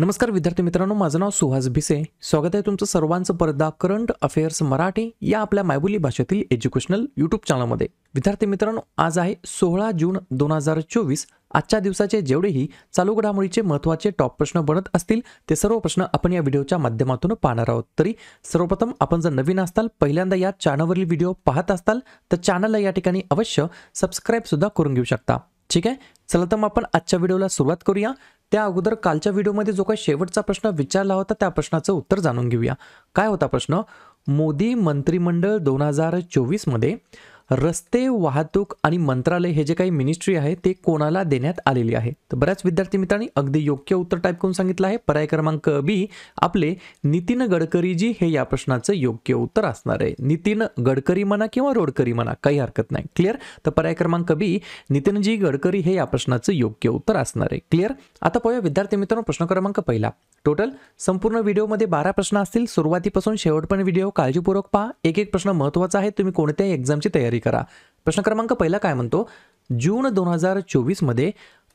नमस्कार विद्यार्थी मित्रांनो माझं नाव सुहास भिसे स्वागत आहे तुमचं सर्वांचं परदा करंट अफेअर्स मराठी या आपल्या मायबोली भाषेतील एज्युकेशनल युट्यूब चॅनलमध्ये विद्यार्थी मित्रांनो आज आहे सोळा जून दोन हजार चोवीस आजच्या दिवसाचे जेवढेही चालू घडामोडीचे महत्त्वाचे टॉप प्रश्न बनत असतील ते सर्व प्रश्न आपण या व्हिडिओच्या माध्यमातून पाहणार आहोत तरी सर्वप्रथम आपण जर नवीन असताल पहिल्यांदा या चॅनलवरील व्हिडिओ पाहत असताल तर चॅनलला या ठिकाणी अवश्य सुद्धा करून घेऊ शकता ठीक आहे चला तर मग आपण आजच्या व्हिडिओला सुरुवात करूया त्या अगोदर कालच्या व्हिडिओमध्ये जो काही शेवटचा प्रश्न विचारला होता त्या प्रश्नाचं उत्तर जाणून घेऊया काय होता प्रश्न मोदी मंत्रिमंडळ दोन हजार चोवीसमध्ये रस्ते वाहतूक आणि मंत्रालय हे जे काही मिनिस्ट्री आहे ते कोणाला देण्यात आलेली आहे तर बऱ्याच विद्यार्थी मित्रांनी अगदी योग्य उत्तर टाईप करून सांगितलं आहे पर्याय क्रमांक बी आपले नितीन गडकरीजी हे या प्रश्नाचं योग्य उत्तर असणार आहे नितीन गडकरी म्हणा किंवा रोडकरी म्हणा काही हरकत नाही क्लिअर तर पर्याय क्रमांक बी नितीनजी गडकरी हे या प्रश्नाचं योग्य उत्तर असणार आहे क्लिअर आता पाहूया विद्यार्थी मित्रांनो प्रश्न क्रमांक पहिला टोटल संपूर्ण व्हिडिओमध्ये बारा प्रश्न असतील सुरुवातीपासून शेवटपर्यंत व्हिडिओ काळजीपूर्वक पहा एक एक प्रश्न महत्त्वाचा आहे तुम्ही कोणत्याही एक्झामची तयारी करा प्रश्न क्रमांक पहिला काय म्हणतो जून दोन हजार चोवीसमध्ये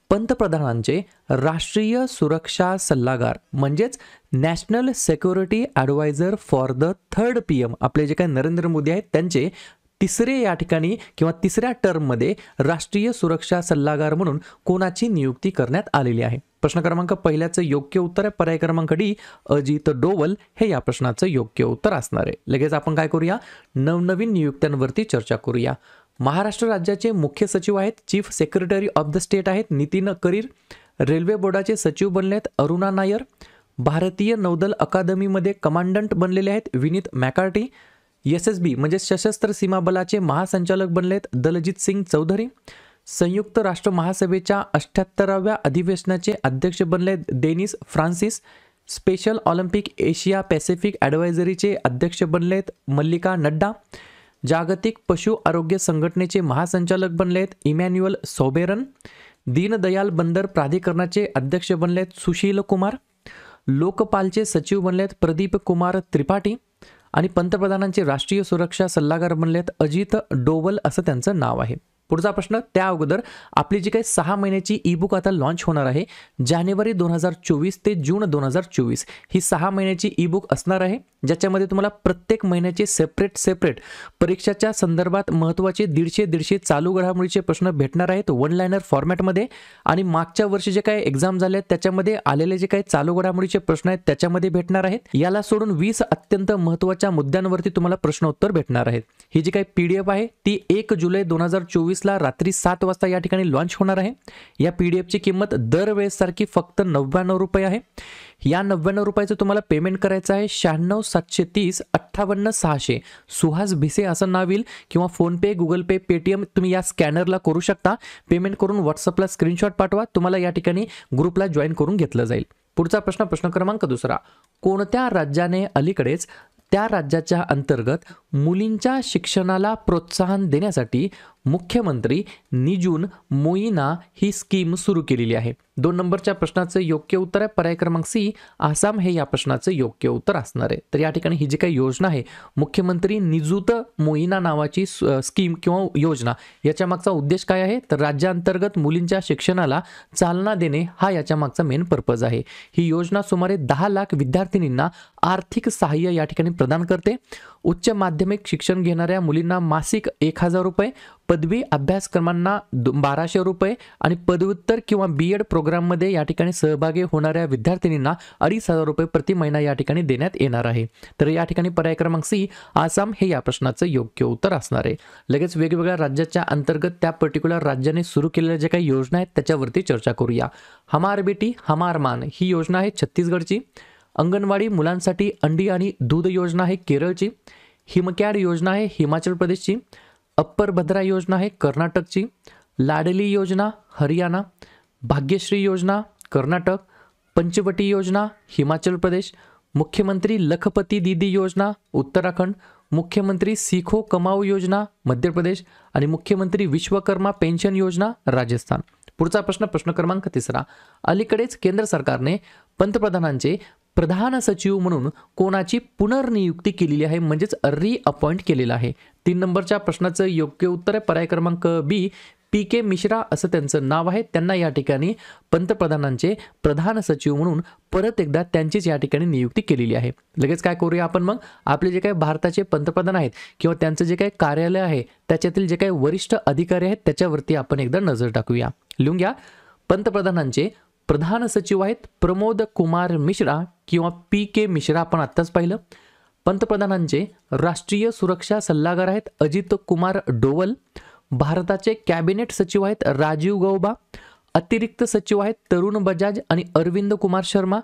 पंतप्रधानांचे राष्ट्रीय सुरक्षा सल्लागार म्हणजेच national security adviser for the third P M आपले जे काही नरेंद्र मोदी आहेत त्यांचे तिसरे या ठिकाणी किंवा तिसऱ्या टर्ममध्ये राष्ट्रीय सुरक्षा सल्लागार म्हणून कोणाची नियुक्ती करण्यात आलेली आहे प्रश्न क्रमांक पहिल्याचं योग्य उत्तर आहे पर्याय क्रमांक डी अजित डोवल हे या प्रश्नाचं योग्य उत्तर असणार आहे लगेच आपण काय करूया नवनवीन नियुक्त्यांवरती चर्चा करूया महाराष्ट्र राज्याचे मुख्य सचिव आहेत chief secretary of the state आहेत नितीन करीर रेल्वे बोर्डाचे सचिव बनले आहेत अरुणा नायर भारतीय नौदल अकादमीमध्ये कमांडंट बनलेले आहेत Vineet McCarthy S S B म्हणजे सशस्त्र सीमा बलाचे महासंचालक बनले आहेत दलजित सिंग चौधरी संयुक्त राष्ट्र महासभेच्या अठ्याहत्तराव्या अधिवेशनाचे अध्यक्ष बनले Dennis Francis special Olympic Asia Pacific ॲडवायझरीचे अध्यक्ष बनलेत मल्लिका नड्डा जागतिक पशु आरोग्य संघटनेचे महासंचालक बनलेत इमॅन्युअल सोबेरन दीनदयाल बंदर प्राधिकरणाचे अध्यक्ष बनलेत सुशील कुमार लोकपालचे सचिव बनलेत प्रदीप कुमार त्रिपाठी आणि पंतप्रधानांचे राष्ट्रीय सुरक्षा सल्लागार बनलेत अजित डोवल असं त्यांचं नाव आहे पुढचा प्रश्न त्या अगोदर आपली जी काही सहा महिन्याची ई बुक आता लॉन्च होणार आहे जानेवारी दोन हजार चोवीस ते जून दोन हजार चोवीस ही सहा महिन्याची ई बुक असणार आहे ज्याच्यामध्ये तुम्हाला प्रत्येक महिन्याचे सेपरेट सेपरेट परीक्षाच्या संदर्भात महत्त्वाचे दीडशे दीडशे चालू घडामोडीचे प्रश्न भेटणार आहेत वन लायनर फॉर्मॅटमध्ये आणि मागच्या वर्षी जे काही एक्झाम झाले आहेत त्याच्यामध्ये आलेले जे काही चालू घडामोडीचे प्रश्न आहेत त्याच्यामध्ये भेटणार आहेत याला सोडून वीस अत्यंत महत्त्वाच्या मुद्द्यांवरती तुम्हाला प्रश्नोत्तर भेटणार आहेत ही जी काही पी आहे ती एक जुलै दोन हजार चोवीस एकोणीसला रात्री सात वाजता या ठिकाणी लॉन्च होणार आहे या पी डी एफची किंमत दरवेळेसारखी फक्त नव्याण्णव रुपये आहे या नव्याण्णव रुपयाचं तुम्हाला पेमेंट करायचं आहे शहाण्णव सातशे तीस अठ्ठावन्न सहाशे सुहास भिसे असं नाव येईल किंवा फोनपे गुगल पे पेटीएम तुम्ही या स्कॅनरला करू शकता पेमेंट करून व्हॉट्सअपला स्क्रीनशॉट पाठवा तुम्हाला या ठिकाणी ग्रुपला जॉईन करून घेतलं जाईल पुढचा प्रश्न प्रश्न क्रमांक दुसरा कोणत्या राज्याने अलीकडेच त्या राज्याच्या अंतर्गत मुलींच्या शिक्षणाला प्रोत्साहन देण्यासाठी मुख्यमंत्री निजून मोईना ही स्कीम सुरू केलेली आहे दोन नंबरच्या प्रश्नाचं योग्य उत्तर आहे पर्याय क्रमांक सी आसाम हे या प्रश्नाचं योग्य उत्तर असणार आहे तर या ठिकाणी ही जी काही योजना आहे मुख्यमंत्री निजूत मोईना नावाची स्कीम किंवा योजना याच्या मागचा उद्देश काय आहे तर राज्यांतर्गत मुलींच्या शिक्षणाला चालना देणे हा याच्या मागचा मेन पर्पज आहे ही योजना सुमारे दहा लाख विद्यार्थिनींना आर्थिक सहाय्य या ठिकाणी प्रदान करते उच्च माध्यमिक शिक्षण घेणाऱ्या मुलींना मासिक एक हजार रुपये पदवी अभ्यासक्रमांना बाराशे रुपये आणि पदव्युत्तर किंवा बी एड प्रोग्राममध्ये या ठिकाणी सहभागी होणाऱ्या विद्यार्थिनींना अडीच हजार रुपये प्रति महिना या ठिकाणी देण्यात येणार आहे तर या ठिकाणी पर्याय क्रमांक सी आसाम हे या प्रश्नाचं योग्य उत्तर असणार आहे लगेच वेगवेगळ्या राज्याच्या अंतर्गत त्या पर्टिक्युलर राज्याने सुरू केलेल्या ज्या काही योजना आहेत त्याच्यावरती चर्चा करूया हमार बेटी हमार मान ही योजना आहे छत्तीसगडची अंगणवाडी मुलांसाठी अंडी आणि दूध योजना आहे केरळची हिमकॅड योजना आहे हिमाचल प्रदेशची अप्पर भद्रा योजना आहे कर्नाटकची लाडली योजना हरियाणा भाग्यश्री योजना कर्नाटक पंचवटी योजना हिमाचल प्रदेश मुख्यमंत्री लखपती दीदी योजना उत्तराखंड मुख्यमंत्री सीखो कमाऊ योजना मध्य प्रदेश आणि मुख्यमंत्री विश्वकर्मा पेन्शन योजना राजस्थान पुढचा प्रश्न प्रश्न क्रमांक तिसरा अलीकडेच केंद्र सरकारने पंतप्रधानांचे प्रधान सचिव म्हणून कोणाची पुनर्नियुक्ती केलेली आहे म्हणजेच रिअपॉइंट केलेला आहे तीन नंबरच्या प्रश्नाचं योग्य उत्तर आहे पर्याय क्रमांक बी पी के मिश्रा असं त्यांचं नाव आहे त्यांना या ठिकाणी पंतप्रधानांचे प्रधान सचिव म्हणून परत एकदा त्यांचीच या ठिकाणी नियुक्ती केलेली आहे लगेच काय करूया आपण मग आपले जे काही भारताचे पंतप्रधान आहेत किंवा त्यांचं जे काही कार्यालय आहे त्याच्यातील जे काही वरिष्ठ अधिकारी आहेत त्याच्यावरती आपण एकदा नजर टाकूया लिहून घ्या पंतप्रधानांचे प्रधान सचिव आहेत प्रमोद कुमार मिश्रा किंवा पी के मिश्रा आपण आत्ताच पाहिलं पंतप्रधानांचे राष्ट्रीय सुरक्षा सल्लागार आहेत अजित कुमार डोवल भारताचे कॅबिनेट सचिव आहेत राजीव गौबा अतिरिक्त सचिव आहेत तरुण बजाज आणि अरविंद कुमार शर्मा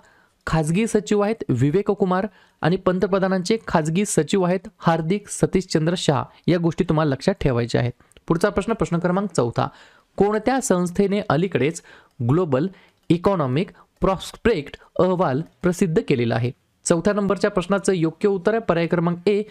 खाजगी सचिव आहेत विवेक कुमार आणि पंतप्रधानांचे खाजगी सचिव आहेत हार्दिक सतीशचंद्र शाह या गोष्टी तुम्हाला लक्षात ठेवायच्या आहेत पुढचा प्रश्न प्रश्न क्रमांक चौथा कोणत्या संस्थेने अलीकडेच ग्लोबल इकॉनॉमिक प्रॉस्पेक्ट अहवाल प्रसिद्ध केलेला आहे चौथ्या नंबरच्या प्रश्नाचं योग्य उत्तर आहे पर्याय क्रमांक ए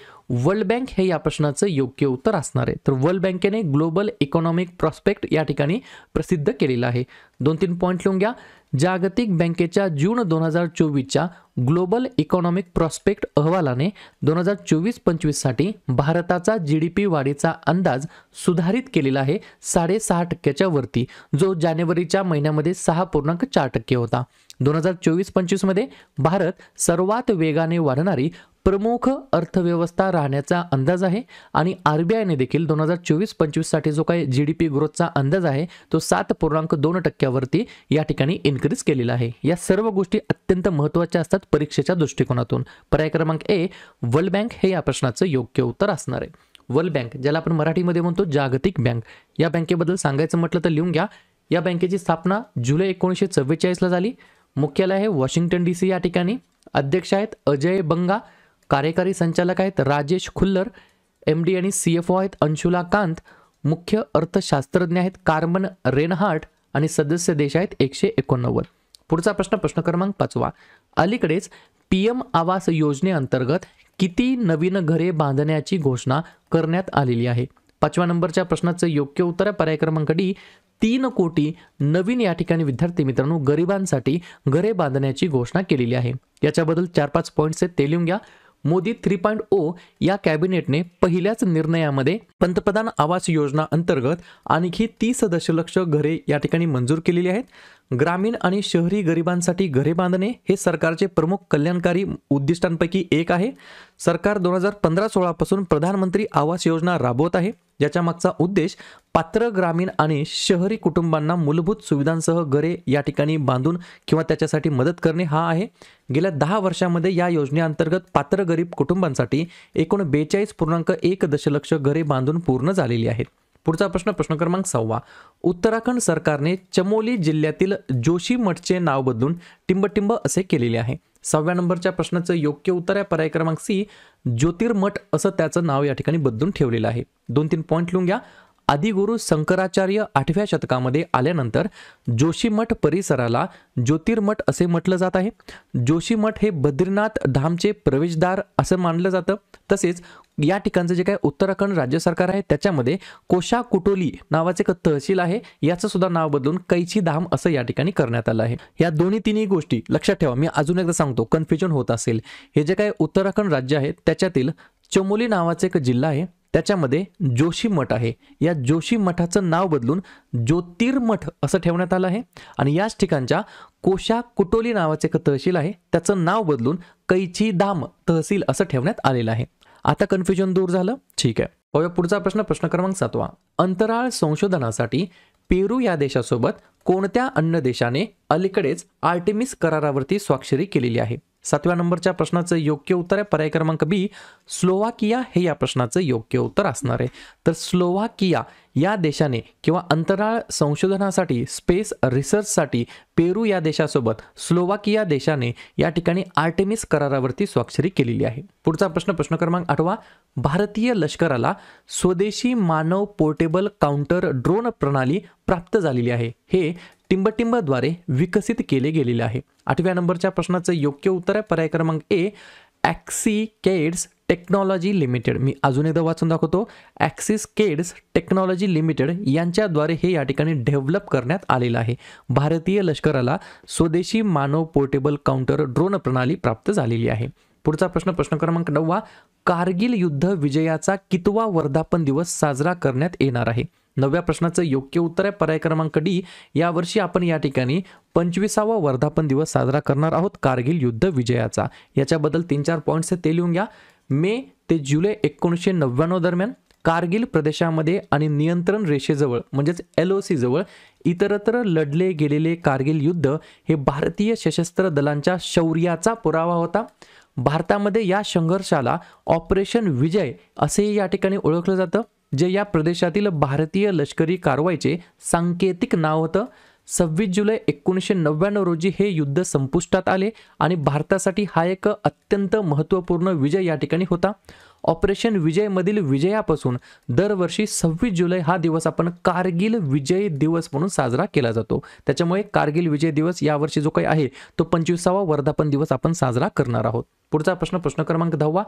वर्ल्ड बँक हे या प्रश्नाचं योग्य उत्तर असणार आहे तर वर्ल्ड बँकेने ग्लोबल इकॉनॉमिक प्रॉस्पेक्ट या ठिकाणी प्रसिद्ध केलेलं आहे दोन तीन पॉईंट लिहून घ्या जागतिक बँकेच्या जून दोन हजार चोवीसच्या ग्लोबल इकॉनॉमिक प्रॉस्पेक्ट अहवालाने दोन हजार चोवीस पंचवीससाठी भारताचा जी डी पी वाढीचा अंदाज सुधारित केलेला आहे साडेसहा टक्क्याच्या वरती जो जानेवारीच्या महिन्यामध्ये सहा पूर्णांक चार टक्के होता दोन हजार चोवीस पंचवीसमध्ये भारत सर्वात वेगाने वाढणारी प्रमुख अर्थव्यवस्था राहण्याचा अंदाज आहे आणि आर बी आयने देखील दोन हजार चोवीस पंचवीससाठी जो काही जी डी पी ग्रोथचा अंदाज आहे तो सात पूर्णांक दोन टक्क्यावरती या ठिकाणी इन्क्रीज केलेला आहे या सर्व गोष्टी अत्यंत महत्त्वाच्या असतात परीक्षेच्या दृष्टिकोनातून पर्याय क्रमांक ए वर्ल्ड बँक हे या प्रश्नाचं योग्य उत्तर असणार आहे वर्ल्ड बँक ज्याला आपण मराठीमध्ये म्हणतो जागतिक बँक या बँकेबद्दल सांगायचं म्हटलं तर लिहून घ्या या बँकेची स्थापना जुलै एकोणीसशे चव्वेचाळीसला झाली मुख्यालय आहे वॉशिंग्टन डी सी या ठिकाणी अध्यक्ष आहेत अजय बंगा कार्यकारी संचालक आहेत राजेश खुल्लर एम डी आणि सी एफ ओ आहेत अंशुला कांत मुख्य अर्थशास्त्रज्ञ आहेत कार्बन रेनहार्ट आणि सदस्य देश आहेत एकशे एकोणनव्वद पुढचा प्रश्न प्रश्न क्रमांक पाचवा अलीकडेच पी एम आवास योजनेअंतर्गत किती नवीन घरे बांधण्याची घोषणा करण्यात आलेली आहे पाचव्या नंबरच्या प्रश्नाचं योग्य उत्तर आहे पर्याय क्रमांक डी तीन कोटी नवीन या ठिकाणी विद्यार्थी मित्रांनो गरिबांसाठी घरे बांधण्याची घोषणा केलेली आहे याच्याबद्दल चार पाच पॉईंट्स आहेत ते लिहून घ्या मोदी थ्री पॉईंट ओ या कॅबिनेटने पहिल्याच निर्णयामध्ये पंतप्रधान आवास योजना अंतर्गत आणखी तीस दशलक्ष घरे या ठिकाणी मंजूर केलेली आहेत ग्रामीण आणि शहरी गरिबांसाठी घरे बांधणे हे सरकारचे प्रमुख कल्याणकारी उद्दिष्टांपैकी एक आहे सरकार दोन हजार पंधरा सोळापासून प्रधानमंत्री आवास योजना राबवत आहे मागचा उद्देश पात्र ग्रामीण आणि शहरी कुटुंबांना मूलभूत सुविधांसह घरे या ठिकाणी बांधून किंवा त्याच्यासाठी मदत करणे हा आहे गेल्या दहा वर्षामध्ये या योजनेअंतर्गत पात्र गरीब कुटुंबांसाठी एकूण बेचाळीस पूर्णांक एक दशलक्ष घरे बांधून पूर्ण झालेली आहेत पुढचा प्रश्न प्रश्न क्रमांक सहावा उत्तराखंड सरकारने चमोली जिल्ह्यातील जोशी मठचे नाव बदलून टिंबटिंब असे केलेले आहे सहाव्या नंबरच्या प्रश्नाचं योग्य उत्तर आहे पर्याय क्रमांक सी ज्योतिर्मठ असं त्याचं नाव या ठिकाणी बदलून ठेवलेलं आहे दोन तीन पॉईंट लिहून घ्या आदिगुरु शंकराचार्य आठव्या शतकामध्ये आल्यानंतर जोशीमठ परिसराला ज्योतिर्मठ असे म्हटलं जात आहे जोशीमठ हे बद्रीनाथ धामचे प्रवेशद्वार असं मानलं जातं तसेच या ठिकाणचं जे काय उत्तराखंड राज्य सरकार आहे त्याच्यामध्ये कोशा कुटोली एक तहसील आहे याचं सुद्धा नाव बदलून कैची धाम असं या ठिकाणी करण्यात आलं आहे या दोन्ही तिन्ही गोष्टी लक्षात ठेवा मी अजून एकदा सांगतो कन्फ्युजन होत असेल हे जे काय उत्तराखंड राज्य आहे त्याच्यातील चमोली नावाचं एक जिल्हा आहे त्याच्यामध्ये जोशी मठ आहे या जोशी मठाचं नाव बदलून ज्योतिर्मठ असं ठेवण्यात आलं आहे आणि याच ठिकाणच्या कोशा कुटोली नावाचं एक तहसील आहे त्याचं नाव बदलून कैची धाम तहसील असं ठेवण्यात आलेलं आहे आता कन्फ्युजन दूर झालं ठीक आहे पुढचा प्रश्न प्रश्न क्रमांक सातवा अंतराळ संशोधनासाठी पेरू या देशासोबत कोणत्या अन्य देशाने अलीकडेच आर्टिमिस करारावरती स्वाक्षरी केलेली आहे सातव्या नंबरच्या प्रश्नाचं योग्य उत्तर आहे पर्याय क्रमांक बी स्लोवाकिया हे या प्रश्नाचं योग्य उत्तर असणार आहे तर स्लोवाकिया या देशाने किंवा अंतराळ संशोधनासाठी स्पेस रिसर्चसाठी पेरू या देशासोबत स्लोवाकिया देशाने या ठिकाणी आर्टेमिस करारावरती स्वाक्षरी केलेली आहे पुढचा प्रश्न प्रश्न क्रमांक आठवा भारतीय लष्कराला स्वदेशी मानव पोर्टेबल काउंटर ड्रोन प्रणाली प्राप्त झालेली आहे हे टिंबटिंबाद्वारे विकसित केले गेलेले आहे आठव्या नंबरच्या प्रश्नाचं योग्य उत्तर आहे पर्याय क्रमांक ए ॲक्सी केड्स टेक्नॉलॉजी लिमिटेड मी अजून एकदा वाचून दाखवतो ॲक्सिस केड्स टेक्नॉलॉजी लिमिटेड यांच्याद्वारे हे या ठिकाणी डेव्हलप करण्यात आलेलं आहे भारतीय लष्कराला स्वदेशी मानव पोर्टेबल काउंटर ड्रोन प्रणाली प्राप्त झालेली आहे पुढचा प्रश्न प्रश्न क्रमांक नववा कारगिल युद्ध विजयाचा कितवा वर्धापन दिवस साजरा करण्यात येणार आहे नवव्या प्रश्नाचं योग्य उत्तर आहे पर्याय क्रमांक डी यावर्षी आपण या ठिकाणी पंचवीसावा वर्धापन दिवस साजरा करणार आहोत कारगिल युद्ध विजयाचा याच्याबद्दल तीन चार पॉईंट्स ते लिहून घ्या मे ते जुलै एकोणीसशे नव्याण्णव दरम्यान कारगिल प्रदेशामध्ये आणि नियंत्रण रेषेजवळ म्हणजेच एल ओ सीजवळ इतरत्र लढले गेलेले कारगिल युद्ध हे भारतीय सशस्त्र दलांच्या शौर्याचा पुरावा होता भारतामध्ये या संघर्षाला ऑपरेशन विजय असेही या ठिकाणी ओळखलं जातं जे या प्रदेशातील भारतीय लष्करी कारवाईचे सांकेतिक नाव होतं सव्वीस जुलै एकोणीसशे नव्याण्णव रोजी हे युद्ध संपुष्टात आले आणि भारतासाठी हा एक अत्यंत महत्त्वपूर्ण विजय या ठिकाणी होता ऑपरेशन विजयमधील विजयापासून दरवर्षी सव्वीस जुलै हा दिवस आपण कारगिल विजय दिवस म्हणून साजरा केला जातो त्याच्यामुळे कारगिल विजय दिवस यावर्षी जो काही आहे तो पंचवीसावा वर्धापन दिवस आपण साजरा करणार आहोत पुढचा प्रश्न प्रश्न क्रमांक दहावा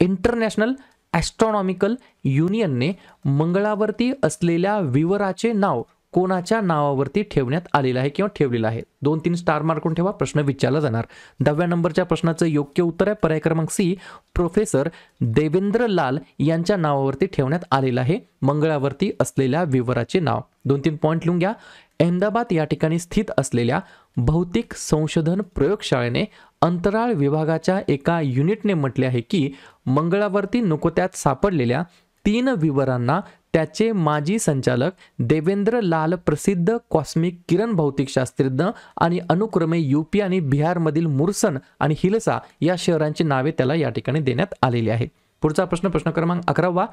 इंटरनॅशनल ॲस्ट्रॉनॉमिकल युनियनने मंगळावरती असलेल्या विवराचे नाव कोणाच्या नावावरती ठेवण्यात आलेलं आहे किंवा ठेवलेलं आहे दोन तीन स्टार मार्कून ठेवा प्रश्न विचारला जाणार दहाव्या नंबरच्या प्रश्नाचं योग्य उत्तर आहे पर्याय क्रमांक सी प्रोफेसर देवेंद्र लाल यांच्या नावावरती ठेवण्यात आलेलं आहे मंगळावरती असलेल्या विवराचे नाव दोन तीन पॉईंट लिहून घ्या अहमदाबाद या ठिकाणी स्थित असलेल्या भौतिक संशोधन प्रयोगशाळेने अंतराळ विभागाच्या एका युनिटने म्हटले आहे की मंगळावरती नुकत्याच सापडलेल्या तीन विवरांना त्याचे माजी संचालक देवेंद्र लाल प्रसिद्ध कॉस्मिक किरण भौतिकशास्त्रज्ञ आणि अनुक्रमे यूपी आणि बिहारमधील मुरसन आणि हिलसा या शहरांची नावे त्याला या ठिकाणी देण्यात आलेली आहेत पुढचा प्रश्न प्रश्न क्रमांक अकरावा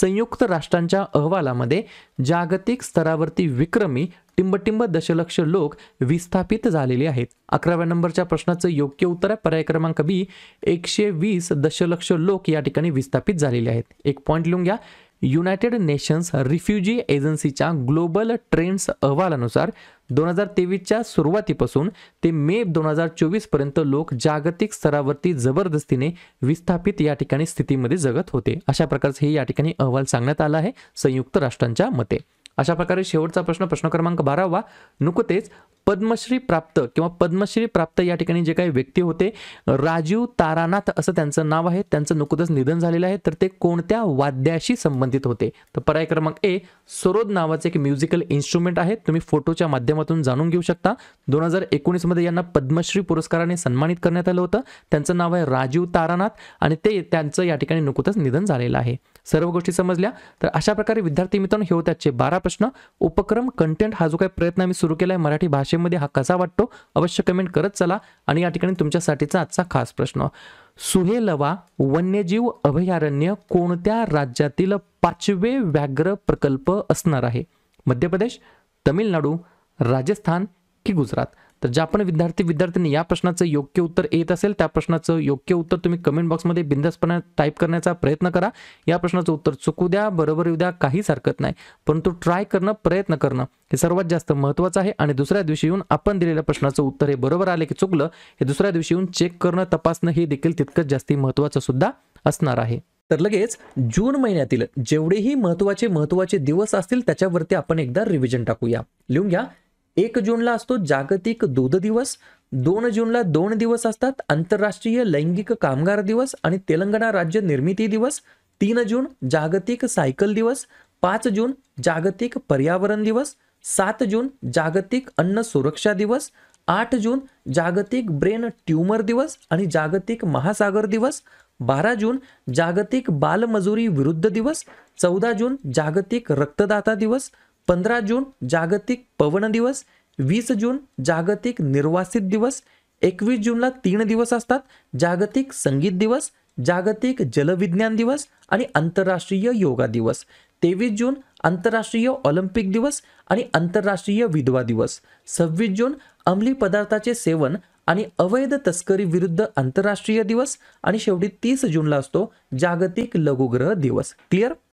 संयुक्त राष्ट्रांच्या अहवालामध्ये जागतिक स्तरावरती विक्रमी टिंबटिंब दशलक्ष लोक विस्थापित झालेले आहेत अकराव्या नंबरच्या प्रश्नाचं योग्य उत्तर आहे पर्याय क्रमांक बी एकशे वीस दशलक्ष लोक या ठिकाणी विस्थापित झालेले आहेत एक पॉईंट लिहून घ्या युनायटेड नेशन्स रिफ्युजी एजन्सीच्या ग्लोबल ट्रेंड्स अहवालानुसार दोन हजार तेवीसच्या सुरुवातीपासून ते मे दोन हजार चोवीसपर्यंत लोक जागतिक स्तरावरती जबरदस्तीने विस्थापित या ठिकाणी स्थितीमध्ये जगत होते अशा प्रकारचे हे या ठिकाणी अहवाल सांगण्यात आला आहे संयुक्त राष्ट्रांच्या मते अशा प्रकारे शेवटचा प्रश्न प्रश्न क्रमांक बारावा नुकतेच पद्मश्री प्राप्त किंवा पद्मश्री प्राप्त या ठिकाणी जे काही व्यक्ती होते राजीव तारानाथ असं त्यांचं नाव आहे त्यांचं नुकतंच निधन झालेलं आहे तर ते कोणत्या वाद्याशी संबंधित होते तर पर्याय क्रमांक ए सरोद नावाचं एक म्युझिकल इन्स्ट्रुमेंट आहे तुम्ही फोटोच्या माध्यमातून जाणून घेऊ शकता दोन हजार एकोणीसमध्ये यांना पद्मश्री पुरस्काराने सन्मानित करण्यात आलं होतं त्यांचं नाव आहे राजीव तारानाथ आणि ते त्यांचं या ठिकाणी नुकतंच निधन झालेलं आहे सर्व गोष्टी समजल्या तर अशा प्रकारे विद्यार्थी मित्रांनो हे होत्याचे आजचे बारा प्रश्न उपक्रम कंटेंट हा जो काही प्रयत्न आम्ही सुरू केला आहे मराठी भाषे भाषेमध्ये हा कसा वाटतो अवश्य कमेंट करत चला आणि या ठिकाणी तुमच्यासाठीचा आजचा खास प्रश्न सुहेलवा वन्यजीव अभयारण्य कोणत्या राज्यातील पाचवे व्याघ्र प्रकल्प असणार आहे मध्य प्रदेश तमिळनाडू राजस्थान की गुजरात तर ज्या पण विद्यार्थी विद्यार्थ्यांनी या प्रश्नाचं योग्य उत्तर येत असेल त्या प्रश्नाचं योग्य उत्तर तुम्ही कमेंट बॉक्समध्ये बिंदसपणे टाईप करण्याचा प्रयत्न करा या प्रश्नाचं उत्तर चुकू द्या बरोबर येऊ द्या काहीच हरकत नाही परंतु ट्राय करणं प्रयत्न करणं हे सर्वात जास्त महत्वाचं आहे आणि दुसऱ्या दिवशी येऊन आपण दिलेल्या प्रश्नाचं उत्तर हे बरोबर आले की चुकलं हे दुसऱ्या दिवशी येऊन चेक करणं तपासणं हे देखील तितकंच जास्ती महत्त्वाचं सुद्धा असणार आहे तर लगेच जून महिन्यातील जेवढेही महत्त्वाचे महत्त्वाचे दिवस असतील त्याच्यावरती आपण एकदा रिव्हिजन टाकूया लिहून घ्या एक जूनला असतो जागतिक दूध दिवस दोन जूनला दोन दिवस असतात आंतरराष्ट्रीय लैंगिक कामगार दिवस आणि तेलंगणा राज्य निर्मिती दिवस तीन जून जागतिक सायकल दिवस पाच जून जागतिक पर्यावरण दिवस सात जून जागतिक अन्न सुरक्षा दिवस आठ जून जागतिक ब्रेन ट्यूमर दिवस आणि जागतिक महासागर दिवस बारा जून जागतिक बालमजुरी विरुद्ध दिवस चौदा जून जागतिक रक्तदाता दिवस पंधरा जून जागतिक पवन दिवस वीस जून जागतिक निर्वासित दिवस एकवीस जूनला तीन दिवस असतात जागतिक संगीत दिवस जागतिक जलविज्ञान दिवस आणि आंतरराष्ट्रीय योगा दिवस तेवीस जून आंतरराष्ट्रीय ऑलिम्पिक दिवस आणि आंतरराष्ट्रीय विधवा दिवस सव्वीस जून अंमली पदार्थाचे सेवन आणि अवैध तस्करी विरुद्ध आंतरराष्ट्रीय दिवस आणि शेवटी तीस जूनला असतो जागतिक लघुग्रह दिवस क्लिअर